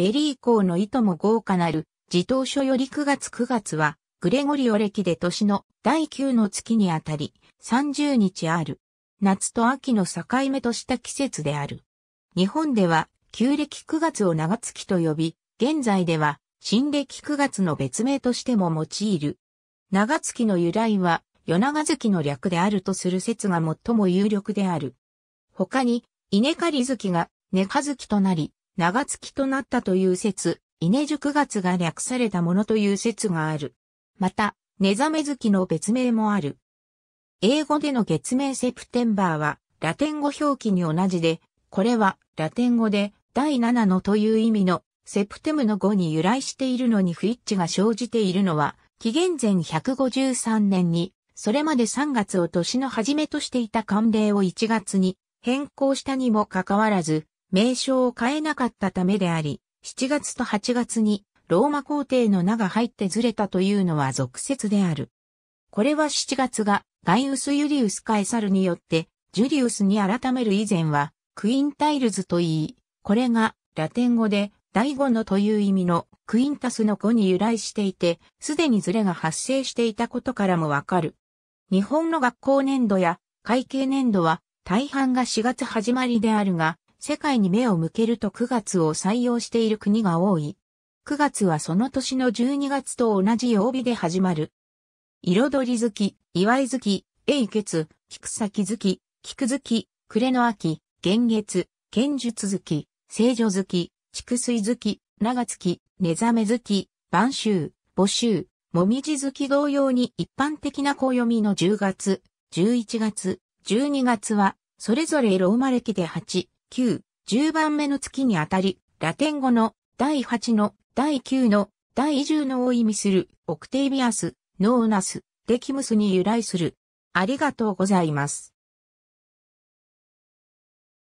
ベリー校の意図も豪華なる、自動書より9月9月は、グレゴリオ歴で年の第9の月にあたり、30日ある。夏と秋の境目とした季節である。日本では、旧暦9月を長月と呼び、現在では、新暦9月の別名としても用いる。長月の由来は、夜長月の略であるとする説が最も有力である。他に、稲刈り月が、根葉月となり、長月となったという説、稲熟月が略されたものという説がある。また、寝覚め月の別名もある。英語での月名セプテンバーは、ラテン語表記に同じで、これはラテン語で第7のという意味のセプテムの語に由来しているのに不一致が生じているのは、紀元前153年に、それまで3月を年の初めとしていた慣例を1月に変更したにもかかわらず、名称を変えなかったためであり、7月と8月にローマ皇帝の名が入ってずれたというのは俗説である。これは7月がガイウス・ユリウス・カエサルによってジュリウスに改める以前はクインタイルズと言い、これがラテン語で第五のという意味のクインタスの語に由来していて、すでにズレが発生していたことからもわかる。日本の学校年度や会計年度は大半が4月始まりであるが、世界に目を向けると9月を採用している国が多い。9月はその年の12月と同じ曜日で始まる。彩り月、祝い月、英月、菊咲月、菊月、暮の秋、元月、剣術月、聖女月、畜水月、長月、寝覚め月、晩秋、募集、もみじ月同様に一般的な暦の10月、11月、12月は、それぞれローマ期で8、9、10番目の月にあたり、ラテン語の第8の第9の第10のを意味するオクテイビアス、ノーナス、デキムスに由来する。ありがとうございます。